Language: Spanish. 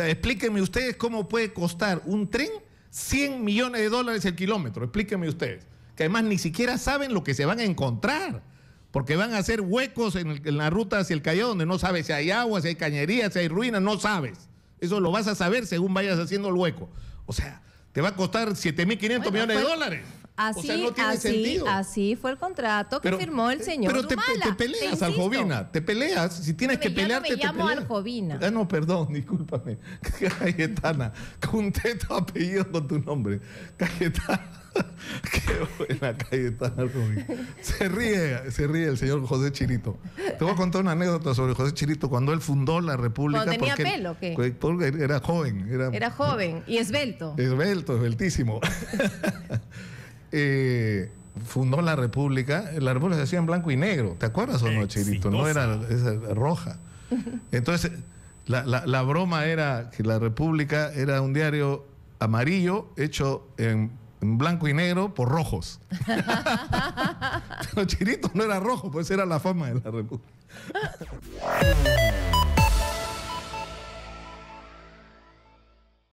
explíquenme ustedes cómo puede costar un tren 100 millones de dólares el kilómetro. Explíquenme ustedes. Que además ni siquiera saben lo que se van a encontrar. Porque van a hacer huecos en, la ruta hacia el Callao donde no sabes si hay agua, si hay cañerías, si hay ruinas, no sabes. Eso lo vas a saber según vayas haciendo el hueco. O sea, te va a costar 7.500 millones de dólares. Así, así, así fue el contrato que firmó el eh, señor. Pero te, peleas, Aljovina, te peleas. Si tienes que pelearte, no me llamo Aljovina. Ah, no, perdón, discúlpame. Cayetana, con teto apellido con tu nombre. Cayetana. Qué buena Cayetana Aljovina. Se ríe, se ríe el señor José Chirito. Te voy a contar una anécdota sobre José Chirito cuando él fundó la República. Cuando tenía pelo, ¿qué? Porque era joven. Era, era joven y esbelto. Esbelto, esbeltísimo. Eh, fundó la República, la República se hacía en blanco y negro, ¿te acuerdas o no, Chirito? No era, roja. Entonces, la, broma era que la República era un diario amarillo hecho en, en blanco y negro por rojos. Pero Chirito no era rojo, pues era la fama de la República.